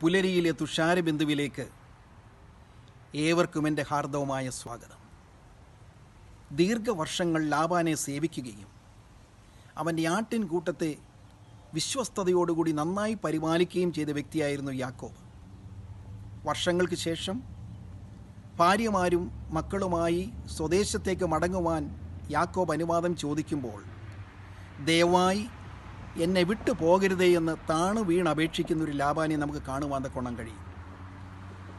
പുലരിയിലെ ബിന്ദുവിലേക്ക് ഏവർക്കും എൻ്റെ ഹാർദവമായ സ്വാഗതം ദീർഘവർഷങ്ങൾ ലാബാനെ സേവിക്കുകയും അവൻ്റെ ആട്ടിൻ കൂട്ടത്തെ വിശ്വസ്തയോടുകൂടി നന്നായി പരിപാലിക്കുകയും ചെയ്ത വ്യക്തിയായിരുന്നു യാക്കോബ് വർഷങ്ങൾക്ക് ശേഷം ഭാര്യമാരും മക്കളുമായി സ്വദേശത്തേക്ക് മടങ്ങുവാൻ യാക്കോബ് അനുവാദം ചോദിക്കുമ്പോൾ ദയവായി എന്നെ വിട്ടു പോകരുതേ എന്ന് താണു അപേക്ഷിക്കുന്ന ഒരു ലാബാനെ നമുക്ക് കാണുവാൻ കൊണം കഴിയും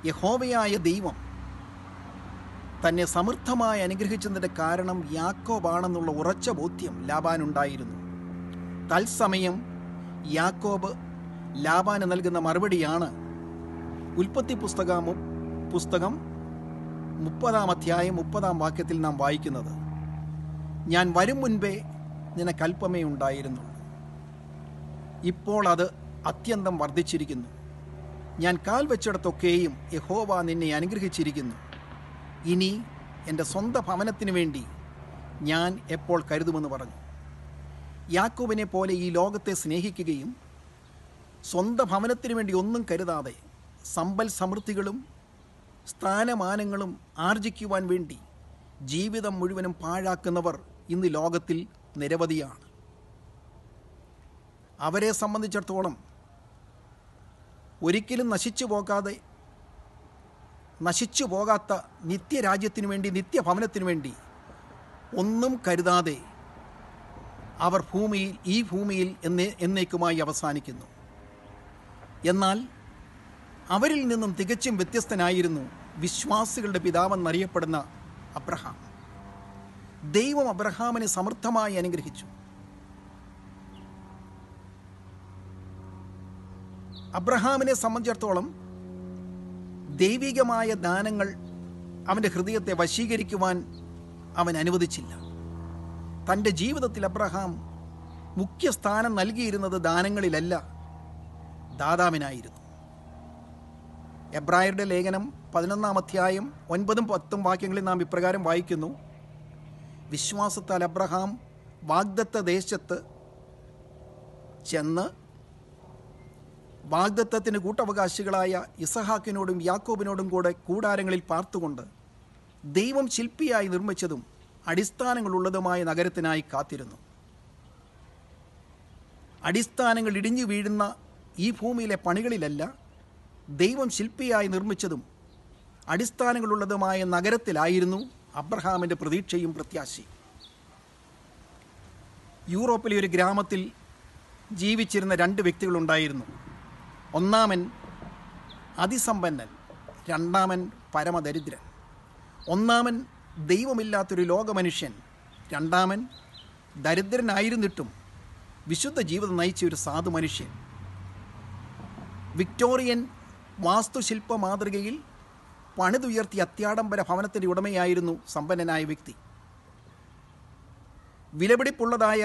യഹോവയായ ദൈവം തന്നെ സമൃദ്ധമായി അനുഗ്രഹിച്ചതിൻ്റെ കാരണം യാക്കോബാണെന്നുള്ള ഉറച്ച ബോധ്യം ലാബാനുണ്ടായിരുന്നു തത്സമയം യാക്കോബ് ലാബാന് നൽകുന്ന മറുപടിയാണ് ഉൽപ്പത്തി പുസ്തകം പുസ്തകം മുപ്പതാം അധ്യായം മുപ്പതാം വാക്യത്തിൽ നാം വായിക്കുന്നത് ഞാൻ വരും മുൻപേ നിനക്കൽപ്പമേ ഉണ്ടായിരുന്നുള്ളൂ ഇപ്പോൾ അത് അത്യന്തം വർദ്ധിച്ചിരിക്കുന്നു ഞാൻ കാൽ വെച്ചിടത്തൊക്കെയും യഹോവ നിന്നെ അനുഗ്രഹിച്ചിരിക്കുന്നു ഇനി എൻ്റെ സ്വന്തം ഭവനത്തിനു വേണ്ടി ഞാൻ എപ്പോൾ കരുതുമെന്ന് പറഞ്ഞു യാക്കോബിനെ പോലെ ഈ ലോകത്തെ സ്നേഹിക്കുകയും സ്വന്തം ഭവനത്തിനു വേണ്ടി ഒന്നും കരുതാതെ സമ്പൽ സമൃദ്ധികളും സ്ഥാനമാനങ്ങളും ആർജിക്കുവാൻ വേണ്ടി ജീവിതം മുഴുവനും പാഴാക്കുന്നവർ ഇന്ന് ലോകത്തിൽ നിരവധിയാണ് അവരെ സംബന്ധിച്ചിടത്തോളം ഒരിക്കലും നശിച്ചു പോകാതെ നശിച്ചു പോകാത്ത നിത്യരാജ്യത്തിന് വേണ്ടി നിത്യഭവനത്തിന് വേണ്ടി ഒന്നും കരുതാതെ അവർ ഭൂമിയിൽ ഈ ഭൂമിയിൽ എന്നേക്കുമായി അവസാനിക്കുന്നു എന്നാൽ അവരിൽ നിന്നും തികച്ചും വ്യത്യസ്തനായിരുന്നു വിശ്വാസികളുടെ പിതാവെന്നറിയപ്പെടുന്ന അബ്രഹാം ദൈവം അബ്രഹാമിനെ സമൃദ്ധമായി അനുഗ്രഹിച്ചു അബ്രഹാമിനെ സംബന്ധിച്ചിടത്തോളം ദൈവികമായ ദാനങ്ങൾ അവൻ്റെ ഹൃദയത്തെ വശീകരിക്കുവാൻ അവൻ അനുവദിച്ചില്ല തൻ്റെ ജീവിതത്തിൽ അബ്രഹാം മുഖ്യ സ്ഥാനം നൽകിയിരുന്നത് ദാനങ്ങളിലല്ല ദാതാവിനായിരുന്നു എബ്രായരുടെ ലേഖനം പതിനൊന്നാം അധ്യായം ഒൻപതും പത്തും വാക്യങ്ങളിൽ നാം ഇപ്രകാരം വായിക്കുന്നു വിശ്വാസത്താൽ അബ്രഹാം വാഗ്ദത്ത ദേശത്ത് ചെന്ന് വാഗ്ദത്തത്തിന് കൂട്ടവകാശികളായ ഇസഹാക്കിനോടും യാക്കോബിനോടും കൂടെ കൂടാരങ്ങളിൽ പാർത്തുകൊണ്ട് ദൈവം ശില്പിയായി നിർമ്മിച്ചതും അടിസ്ഥാനങ്ങളുള്ളതുമായ നഗരത്തിനായി കാത്തിരുന്നു അടിസ്ഥാനങ്ങൾ ഇടിഞ്ഞു വീഴുന്ന ഈ ഭൂമിയിലെ പണികളിലല്ല ദൈവം ശില്പിയായി നിർമ്മിച്ചതും അടിസ്ഥാനങ്ങളുള്ളതുമായ നഗരത്തിലായിരുന്നു അബ്രഹാമിൻ്റെ പ്രതീക്ഷയും പ്രത്യാശയും യൂറോപ്പിലെ ഒരു ഗ്രാമത്തിൽ ജീവിച്ചിരുന്ന രണ്ട് വ്യക്തികളുണ്ടായിരുന്നു ഒന്നാമൻ അതിസമ്പന്നൻ രണ്ടാമൻ പരമദരിദ്രൻ ഒന്നാമൻ ദൈവമില്ലാത്തൊരു ലോകമനുഷ്യൻ രണ്ടാമൻ ദരിദ്രനായിരുന്നിട്ടും വിശുദ്ധ ജീവിതം നയിച്ച ഒരു സാധു മനുഷ്യൻ വിക്ടോറിയൻ വാസ്തുശില്പ മാതൃകയിൽ പണിതുയർത്തിയ അത്യാഡംബര ഭവനത്തിൻ്റെ ഉടമയായിരുന്നു സമ്പന്നനായ വ്യക്തി വിലപിടിപ്പുള്ളതായ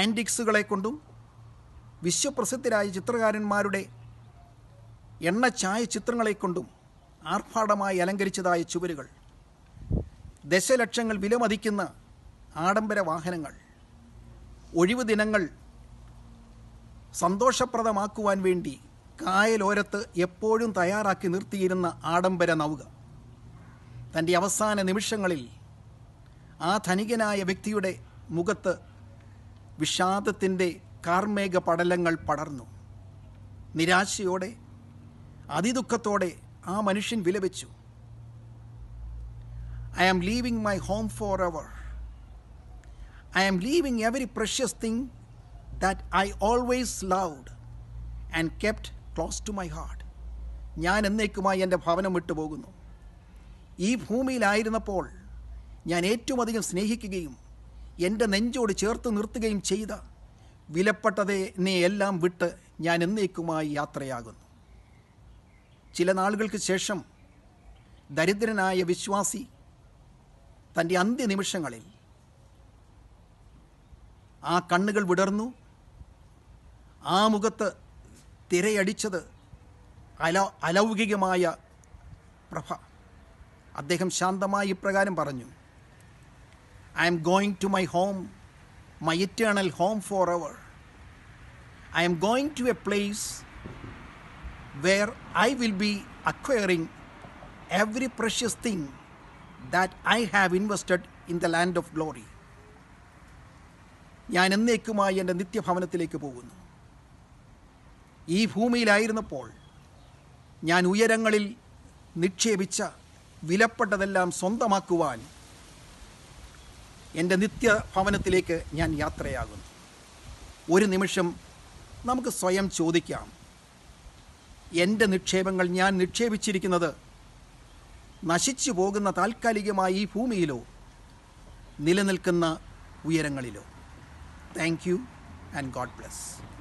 ആൻറ്റിക്സുകളെ കൊണ്ടും വിശ്വപ്രസിദ്ധരായ ചിത്രകാരന്മാരുടെ ചായ ചിത്രങ്ങളെ കൊണ്ടും ആർഭാടമായി അലങ്കരിച്ചതായ ചുവരുകൾ ദശലക്ഷങ്ങൾ വിലമതിക്കുന്ന ആഡംബര വാഹനങ്ങൾ ഒഴിവു ദിനങ്ങൾ സന്തോഷപ്രദമാക്കുവാൻ വേണ്ടി കായലോരത്ത് എപ്പോഴും തയ്യാറാക്കി നിർത്തിയിരുന്ന ആഡംബര നൗക തൻ്റെ അവസാന നിമിഷങ്ങളിൽ ആ ധനികനായ വ്യക്തിയുടെ മുഖത്ത് വിഷാദത്തിൻ്റെ കാർമേഘ പടലങ്ങൾ പടർന്നു നിരാശയോടെ അതിദുഃഖത്തോടെ ആ മനുഷ്യൻ വിലപിച്ചു I am leaving my home for ever I am leaving every precious thing that I always loved and kept close to my heart ഞാൻ എന്നേക്കുമായി എൻ്റെ ഭവനം വിട്ടുപോകുന്നു ഈ ഭൂമിയിലായിരുന്നപ്പോൾ ഞാൻ ഏറ്റവും അധികം സ്നേഹിക്കുകയും എൻ്റെ നെഞ്ചോട് ചേർത്ത് നിർത്തുകയും ചെയ്ത വിലപ്പെട്ടതേ നീ എല്ലാം വിട്ട് ഞാൻ എന്നേക്കുമായി യാത്രയാകുന്നു ചില നാളുകൾക്ക് ശേഷം ദരിദ്രനായ വിശ്വാസി തൻ്റെ അന്ത്യനിമിഷങ്ങളിൽ ആ കണ്ണുകൾ വിടർന്നു ആ മുഖത്ത് തിരയടിച്ചത് അല അലൗകികമായ പ്രഭ അദ്ദേഹം ശാന്തമായി ഇപ്രകാരം പറഞ്ഞു I'm going to my home my eternal home for ever I'm going to a place where I will be acquiring every precious thing that I have invested in the land of glory ഞാൻ എന്നേക്കുമായി എൻ്റെ നിത്യഭവനത്തിലേക്ക് പോകുന്നു ഈ ഭൂമിയിലായിരുന്നപ്പോൾ ഞാൻ ഉയരങ്ങളിൽ നിക്ഷേപിച്ച വിലപ്പെട്ടതെല്ലാം സ്വന്തമാക്കുവാൻ എൻ്റെ നിത്യഭവനത്തിലേക്ക് ഞാൻ യാത്രയാകുന്നു ഒരു നിമിഷം നമുക്ക് സ്വയം ചോദിക്കാം എൻ്റെ നിക്ഷേപങ്ങൾ ഞാൻ നിക്ഷേപിച്ചിരിക്കുന്നത് നശിച്ചു പോകുന്ന താൽക്കാലികമായി ഈ ഭൂമിയിലോ നിലനിൽക്കുന്ന ഉയരങ്ങളിലോ thank you and God bless